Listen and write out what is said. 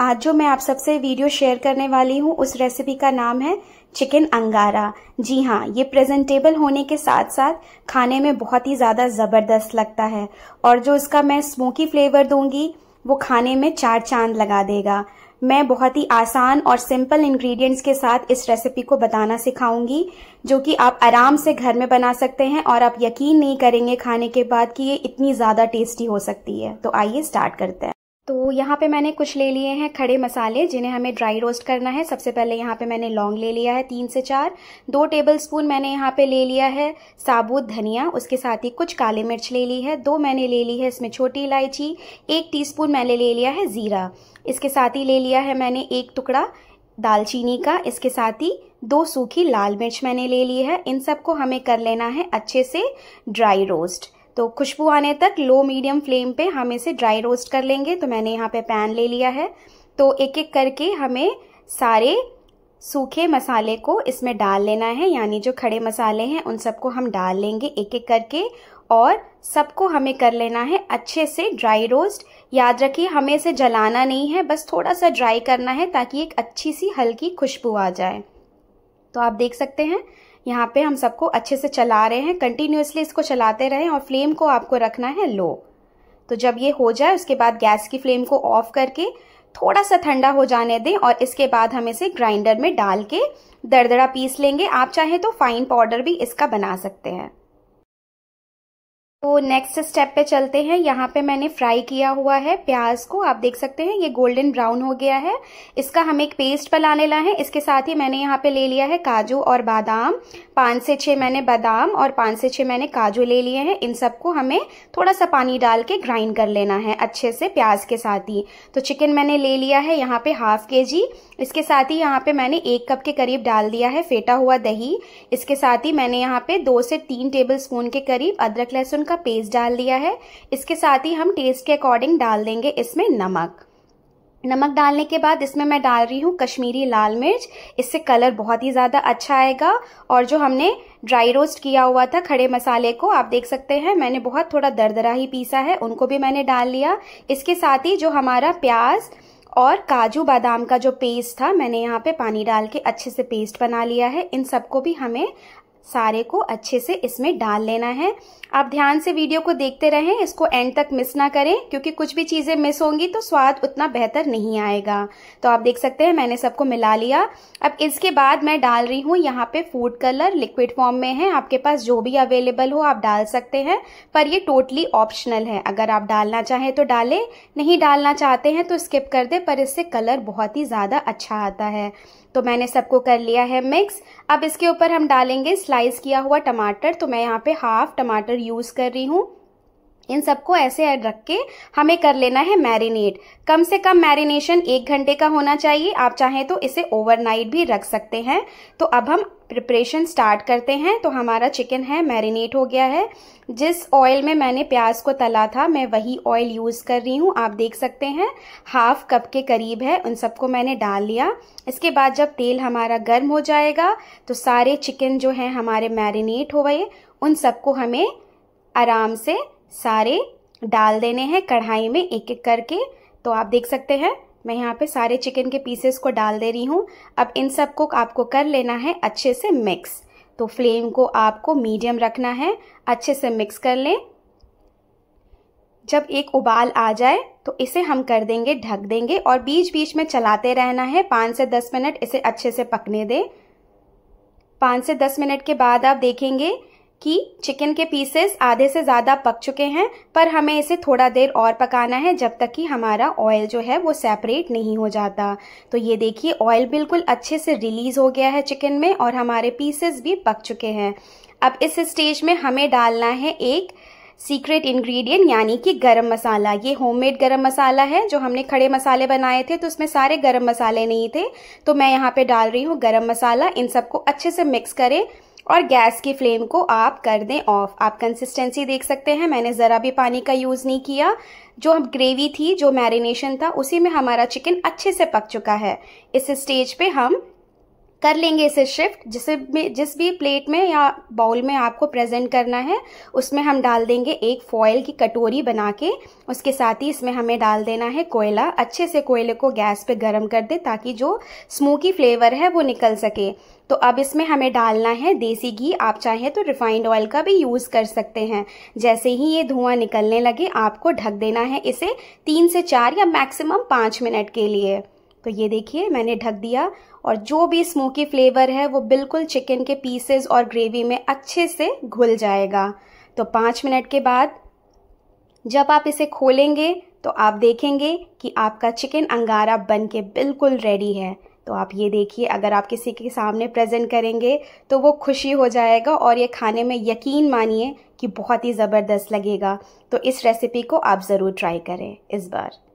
आज जो मैं आप सबसे वीडियो शेयर करने वाली हूँ उस रेसिपी का नाम है चिकन अंगारा जी हाँ ये प्रेजेंटेबल होने के साथ साथ खाने में बहुत ही ज़्यादा ज़बरदस्त लगता है और जो इसका मैं स्मोकी फ्लेवर दूंगी वो खाने में चार चांद लगा देगा मैं बहुत ही आसान और सिंपल इंग्रेडिएंट्स के साथ इस रेसिपी को बताना सिखाऊंगी जो कि आप आराम से घर में बना सकते हैं और आप यकीन नहीं करेंगे खाने के बाद कि ये इतनी ज़्यादा टेस्टी हो सकती है तो आइए स्टार्ट करते हैं तो यहाँ पे मैंने कुछ ले लिए हैं खड़े मसाले जिन्हें हमें ड्राई रोस्ट करना है सबसे पहले यहाँ पे मैंने लौंग ले लिया है तीन से चार दो टेबल स्पून मैंने यहाँ पे ले लिया है साबुत धनिया उसके साथ ही कुछ काली मिर्च ले ली है दो मैंने ले ली है इसमें छोटी इलायची एक टी मैंने ले लिया है ज़ीरा इसके साथ ही ले लिया है मैंने एक टुकड़ा दालचीनी का इसके साथ ही दो सूखी लाल मिर्च मैंने ले ली है इन सबको हमें कर लेना है अच्छे से ड्राई रोस्ट तो खुशबू आने तक लो मीडियम फ्लेम पे हम इसे ड्राई रोस्ट कर लेंगे तो मैंने यहाँ पे पैन ले लिया है तो एक एक करके हमें सारे सूखे मसाले को इसमें डाल लेना है यानी जो खड़े मसाले हैं उन सबको हम डाल लेंगे एक एक करके और सबको हमें कर लेना है अच्छे से ड्राई रोस्ट याद रखिए हमें इसे जलाना नहीं है बस थोड़ा सा ड्राई करना है ताकि एक अच्छी सी हल्की खुशबू आ जाए तो आप देख सकते हैं यहाँ पे हम सबको अच्छे से चला रहे हैं कंटिन्यूसली इसको चलाते रहें और फ्लेम को आपको रखना है लो तो जब ये हो जाए उसके बाद गैस की फ्लेम को ऑफ करके थोड़ा सा ठंडा हो जाने दें और इसके बाद हम इसे ग्राइंडर में डाल के दरदरा पीस लेंगे आप चाहें तो फाइन पाउडर भी इसका बना सकते हैं तो नेक्स्ट स्टेप पे चलते हैं यहाँ पे मैंने फ्राई किया हुआ है प्याज को आप देख सकते हैं ये गोल्डन ब्राउन हो गया है इसका हम एक पेस्ट बनाने ला है इसके साथ ही मैंने यहाँ पे ले लिया है काजू और बादाम पांच से छह मैंने बादाम और पांच से छह मैंने काजू ले लिए हैं इन सबको हमें थोड़ा सा पानी डाल के ग्राइंड कर लेना है अच्छे से प्याज के साथ ही तो चिकन मैंने ले लिया है यहाँ पे हाफ के जी इसके साथ ही यहाँ पे मैंने एक कप के करीब डाल दिया है फेटा हुआ दही इसके साथ ही मैंने यहाँ पे दो से तीन टेबल स्पून के करीब अदरक लहसुन का पेस्ट डाल दिया है इसके साथ ही हम टेस्ट के अकॉर्डिंग डाल देंगे इसमें नमक नमक डालने के बाद इसमें मैं डाल रही हूँ कश्मीरी लाल मिर्च इससे कलर बहुत ही ज़्यादा अच्छा आएगा और जो हमने ड्राई रोस्ट किया हुआ था खड़े मसाले को आप देख सकते हैं मैंने बहुत थोड़ा दरदरा ही पीसा है उनको भी मैंने डाल लिया इसके साथ ही जो हमारा प्याज और काजू बादाम का जो पेस्ट था मैंने यहाँ पे पानी डाल के अच्छे से पेस्ट बना लिया है इन सबको भी हमें सारे को अच्छे से इसमें डाल लेना है आप ध्यान से वीडियो को देखते रहें इसको एंड तक मिस ना करें क्योंकि कुछ भी चीज़ें मिस होंगी तो स्वाद उतना बेहतर नहीं आएगा तो आप देख सकते हैं मैंने सबको मिला लिया अब इसके बाद मैं डाल रही हूँ यहाँ पे फूड कलर लिक्विड फॉर्म में है आपके पास जो भी अवेलेबल हो आप डाल सकते हैं पर ये टोटली ऑप्शनल है अगर आप डालना चाहें तो डालें नहीं डालना चाहते हैं तो स्किप कर दें पर इससे कलर बहुत ही ज़्यादा अच्छा आता है तो मैंने सबको कर लिया है मिक्स अब इसके ऊपर हम डालेंगे स्लाइस किया हुआ टमाटर तो मैं यहाँ पे हाफ टमाटर यूज़ कर रही हूँ इन सबको ऐसे ऐड रख के हमें कर लेना है मैरिनेट कम से कम मैरिनेशन एक घंटे का होना चाहिए आप चाहें तो इसे ओवरनाइट भी रख सकते हैं तो अब हम प्रिपरेशन स्टार्ट करते हैं तो हमारा चिकन है मैरिनेट हो गया है जिस ऑयल में मैंने प्याज को तला था मैं वही ऑयल यूज़ कर रही हूँ आप देख सकते हैं हाफ कप के करीब है उन सबको मैंने डाल लिया इसके बाद जब तेल हमारा गर्म हो जाएगा तो सारे चिकन जो हैं हमारे मैरिनेट हो गए उन सबको हमें आराम से सारे डाल देने हैं कढ़ाई में एक एक करके तो आप देख सकते हैं मैं यहाँ पे सारे चिकन के पीसेस को डाल दे रही हूँ अब इन सब को आपको कर लेना है अच्छे से मिक्स तो फ्लेम को आपको मीडियम रखना है अच्छे से मिक्स कर लें जब एक उबाल आ जाए तो इसे हम कर देंगे ढक देंगे और बीच बीच में चलाते रहना है पाँच से दस मिनट इसे अच्छे से पकने दें पाँच से दस मिनट के बाद आप देखेंगे कि चिकन के पीसेस आधे से ज़्यादा पक चुके हैं पर हमें इसे थोड़ा देर और पकाना है जब तक कि हमारा ऑयल जो है वो सेपरेट नहीं हो जाता तो ये देखिए ऑयल बिल्कुल अच्छे से रिलीज़ हो गया है चिकन में और हमारे पीसेस भी पक चुके हैं अब इस स्टेज में हमें डालना है एक सीक्रेट इंग्रेडिएंट यानी कि गरम मसाला ये होममेड गरम मसाला है जो हमने खड़े मसाले बनाए थे तो उसमें सारे गरम मसाले नहीं थे तो मैं यहाँ पे डाल रही हूँ गरम मसाला इन सबको अच्छे से मिक्स करें और गैस की फ्लेम को आप कर दें ऑफ आप कंसिस्टेंसी देख सकते हैं मैंने ज़रा भी पानी का यूज़ नहीं किया जो हम ग्रेवी थी जो मैरिनेशन था उसी में हमारा चिकन अच्छे से पक चुका है इस स्टेज पे हम कर लेंगे इसे शिफ्ट जिसे भी जिस भी प्लेट में या बाउल में आपको प्रेजेंट करना है उसमें हम डाल देंगे एक फॉयल की कटोरी बना के उसके साथ ही इसमें हमें डाल देना है कोयला अच्छे से कोयले को गैस पे गर्म कर दे ताकि जो स्मोकी फ्लेवर है वो निकल सके तो अब इसमें हमें डालना है देसी घी आप चाहे तो रिफाइंड ऑयल का भी यूज़ कर सकते हैं जैसे ही ये धुआं निकलने लगे आपको ढक देना है इसे तीन से चार या मैक्सिमम पाँच मिनट के लिए तो ये देखिए मैंने ढक दिया और जो भी स्मोकी फ्लेवर है वो बिल्कुल चिकन के पीसेस और ग्रेवी में अच्छे से घुल जाएगा तो पाँच मिनट के बाद जब आप इसे खोलेंगे तो आप देखेंगे कि आपका चिकन अंगारा बन के बिल्कुल रेडी है तो आप ये देखिए अगर आप किसी के सामने प्रेजेंट करेंगे तो वो खुशी हो जाएगा और ये खाने में यकीन मानिए कि बहुत ही ज़बरदस्त लगेगा तो इस रेसिपी को आप ज़रूर ट्राई करें इस बार